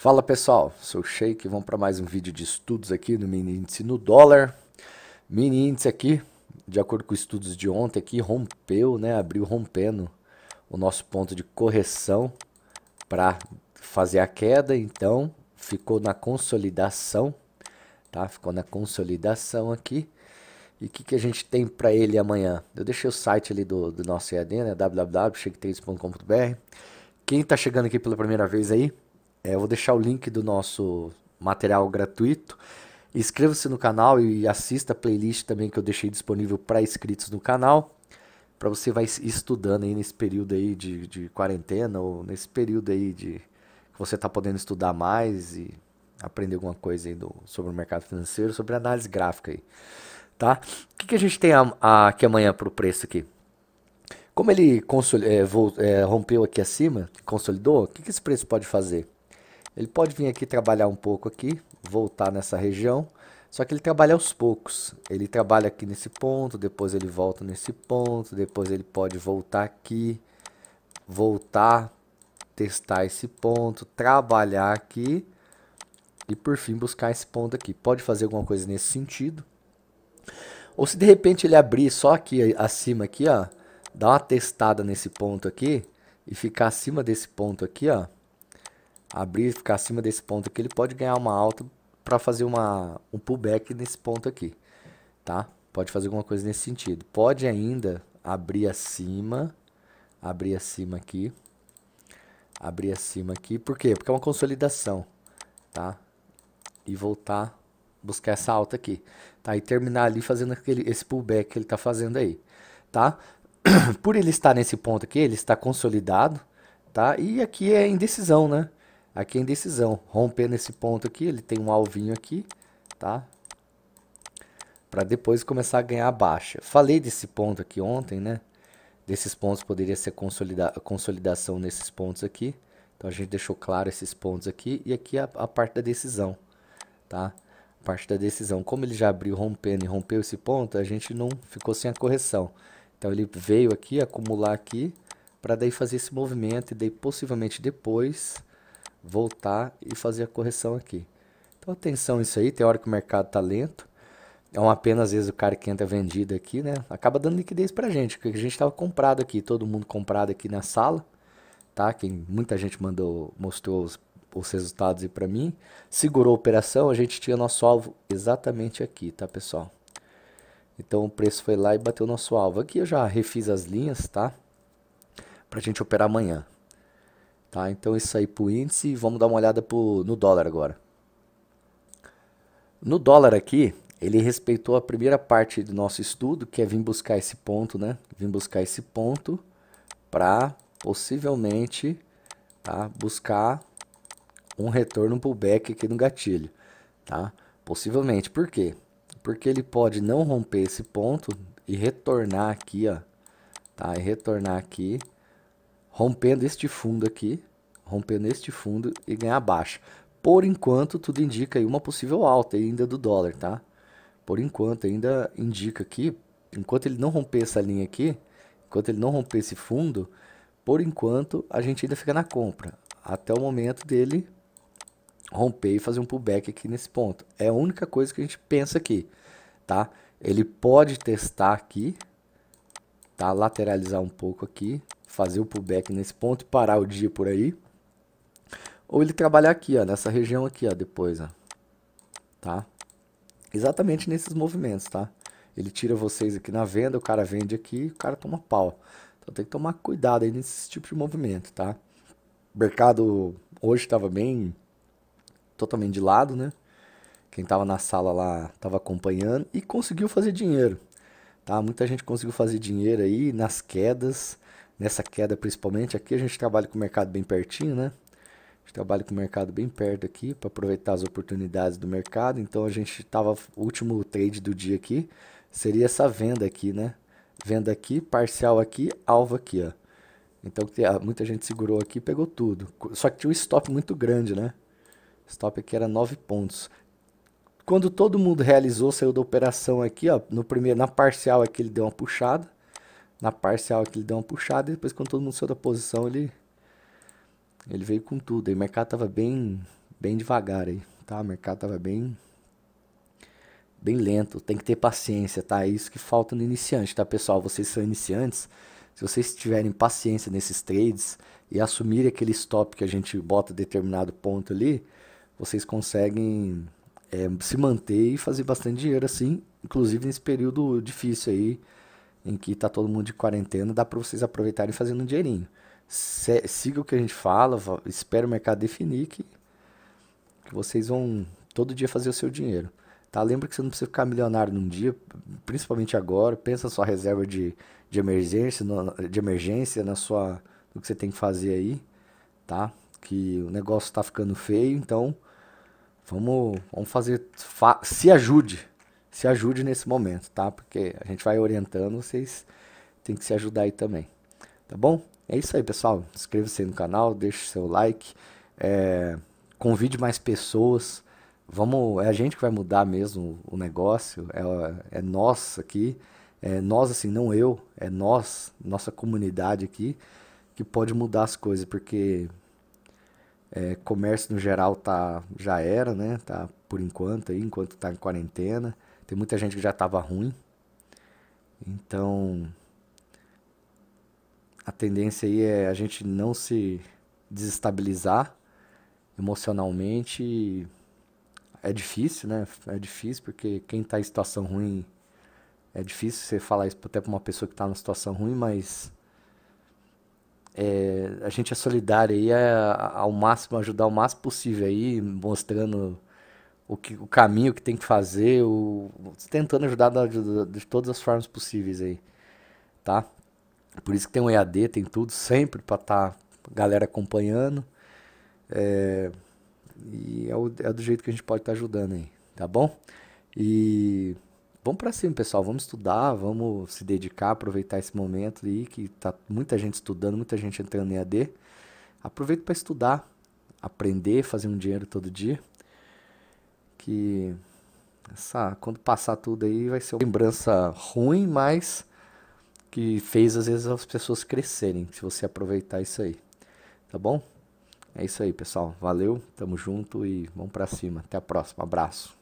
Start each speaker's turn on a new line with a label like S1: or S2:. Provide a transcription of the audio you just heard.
S1: Fala pessoal, sou o Sheik, vamos para mais um vídeo de estudos aqui do mini índice no dólar. Mini índice aqui, de acordo com estudos de ontem aqui, rompeu, né, abriu rompendo o nosso ponto de correção para fazer a queda, então ficou na consolidação, tá? Ficou na consolidação aqui. E o que, que a gente tem para ele amanhã? Eu deixei o site ali do, do nosso EAD, né, www.sheiktens.com.br. Quem está chegando aqui pela primeira vez aí, é, eu vou deixar o link do nosso material gratuito. Inscreva-se no canal e assista a playlist também que eu deixei disponível para inscritos no canal. Para você vai estudando aí nesse período aí de, de quarentena ou nesse período aí de que você está podendo estudar mais e aprender alguma coisa aí do, sobre o mercado financeiro, sobre análise gráfica aí, tá? O que, que a gente tem a, a, aqui amanhã para o preço aqui? Como ele é, é, rompeu aqui acima, consolidou, o que, que esse preço pode fazer? Ele pode vir aqui trabalhar um pouco aqui, voltar nessa região, só que ele trabalha aos poucos. Ele trabalha aqui nesse ponto, depois ele volta nesse ponto, depois ele pode voltar aqui, voltar, testar esse ponto, trabalhar aqui e por fim buscar esse ponto aqui. Pode fazer alguma coisa nesse sentido. Ou se de repente ele abrir só aqui acima aqui, ó, dar uma testada nesse ponto aqui e ficar acima desse ponto aqui, ó, abrir, ficar acima desse ponto aqui, ele pode ganhar uma alta para fazer uma, um pullback nesse ponto aqui, tá? Pode fazer alguma coisa nesse sentido. Pode ainda abrir acima, abrir acima aqui, abrir acima aqui. Por quê? Porque é uma consolidação, tá? E voltar, buscar essa alta aqui, tá? E terminar ali fazendo aquele, esse pullback que ele está fazendo aí, tá? Por ele estar nesse ponto aqui, ele está consolidado, tá? E aqui é indecisão, né? Aqui é indecisão. Romper nesse ponto aqui, ele tem um alvinho aqui, tá? Para depois começar a ganhar baixa. Falei desse ponto aqui ontem, né? Desses pontos poderia ser consolida consolidação nesses pontos aqui. Então a gente deixou claro esses pontos aqui e aqui é a, a parte da decisão, tá? A parte da decisão. Como ele já abriu rompendo e rompeu esse ponto, a gente não ficou sem a correção. Então ele veio aqui acumular aqui para daí fazer esse movimento e daí possivelmente depois voltar e fazer a correção aqui. Então atenção isso aí, tem hora que o mercado está lento. É uma pena às vezes o cara que entra vendido aqui, né? Acaba dando liquidez para a gente, porque a gente estava comprado aqui, todo mundo comprado aqui na sala, tá? Quem muita gente mandou, mostrou os, os resultados aí para mim, segurou a operação, a gente tinha nosso alvo exatamente aqui, tá, pessoal? Então o preço foi lá e bateu nosso alvo. Aqui eu já refiz as linhas, tá? Para a gente operar amanhã. Tá? Então isso aí para o índice. Vamos dar uma olhada pro, no dólar agora. No dólar aqui, ele respeitou a primeira parte do nosso estudo, que é vir buscar esse ponto, né? Vim buscar esse ponto para possivelmente tá? buscar um retorno pullback aqui no gatilho, tá? Possivelmente, por quê? Porque ele pode não romper esse ponto e retornar aqui, ó, tá? E retornar aqui rompendo este fundo aqui, rompendo este fundo e ganhar baixa. Por enquanto, tudo indica aí uma possível alta ainda do dólar, tá? Por enquanto, ainda indica aqui, enquanto ele não romper essa linha aqui, enquanto ele não romper esse fundo, por enquanto, a gente ainda fica na compra. Até o momento dele romper e fazer um pullback aqui nesse ponto. É a única coisa que a gente pensa aqui, tá? Ele pode testar aqui, tá? Lateralizar um pouco aqui, fazer o pullback nesse ponto e parar o dia por aí. Ou ele trabalhar aqui, ó, nessa região aqui, ó, depois, ó. Tá? Exatamente nesses movimentos, tá? Ele tira vocês aqui na venda, o cara vende aqui, o cara toma pau. Então tem que tomar cuidado aí nesse tipo de movimento, tá? O mercado hoje estava bem totalmente de lado, né? Quem estava na sala lá estava acompanhando e conseguiu fazer dinheiro, tá? Muita gente conseguiu fazer dinheiro aí nas quedas, nessa queda principalmente. Aqui a gente trabalha com o mercado bem pertinho, né? A gente trabalha com o mercado bem perto aqui para aproveitar as oportunidades do mercado. Então a gente estava o último trade do dia aqui seria essa venda aqui, né? Venda aqui, parcial aqui, alvo aqui, ó. Então muita gente segurou aqui, pegou tudo. Só que tinha um stop muito grande, né? Stop aqui era 9 pontos. Quando todo mundo realizou, saiu da operação aqui, ó, no primeiro, na parcial aqui ele deu uma puxada na parcial que ele deu uma puxada e depois quando todo mundo saiu da posição ele ele veio com tudo. e o mercado tava bem bem devagar aí, tá? O mercado tava bem bem lento. Tem que ter paciência, tá? É isso que falta no iniciante, tá, pessoal? Vocês são iniciantes, se vocês tiverem paciência nesses trades e assumirem aquele stop que a gente bota determinado ponto ali, vocês conseguem é, se manter e fazer bastante dinheiro assim, inclusive nesse período difícil aí em que está todo mundo de quarentena, dá para vocês aproveitarem fazendo um dinheirinho. Se, siga o que a gente fala, espera o mercado definir que, que vocês vão todo dia fazer o seu dinheiro. Tá? Lembra que você não precisa ficar milionário num dia, principalmente agora. Pensa na sua reserva de, de emergência, no, de emergência na sua, no que você tem que fazer aí, tá? Que o negócio está ficando feio, então vamos, vamos fazer, fa se ajude, se ajude nesse momento, tá? Porque a gente vai orientando, vocês têm que se ajudar aí também. Tá bom? É isso aí, pessoal. Inscreva-se no canal, deixe seu like, é, convide mais pessoas. Vamos, é a gente que vai mudar mesmo o negócio, é, é nós aqui, é nós assim, não eu, é nós, nossa comunidade aqui, que pode mudar as coisas, porque é, comércio no geral tá, já era, né? Tá por enquanto aí, enquanto tá em quarentena. Tem muita gente que já estava ruim. Então, a tendência aí é a gente não se desestabilizar emocionalmente. É difícil, né? É difícil porque quem está em situação ruim é difícil você falar isso até para uma pessoa que está numa situação ruim, mas é, a gente é solidário aí é ao máximo ajudar o máximo possível aí, mostrando o, que, o caminho que tem que fazer, o, tentando ajudar da, de, de todas as formas possíveis aí, tá? Por isso que tem um EAD, tem tudo sempre para estar tá galera acompanhando. É, e é, o, é, do jeito que a gente pode estar tá ajudando aí, tá bom? E vamos para cima, pessoal. Vamos estudar, vamos se dedicar, aproveitar esse momento aí que tá muita gente estudando, muita gente entrando em EAD. Aproveita para estudar, aprender, fazer um dinheiro todo dia que essa, quando passar tudo aí vai ser uma lembrança ruim, mas que fez às vezes as pessoas crescerem, se você aproveitar isso aí. Tá bom? É isso aí, pessoal. Valeu, tamo junto e vamos para cima. Até a próxima. Abraço.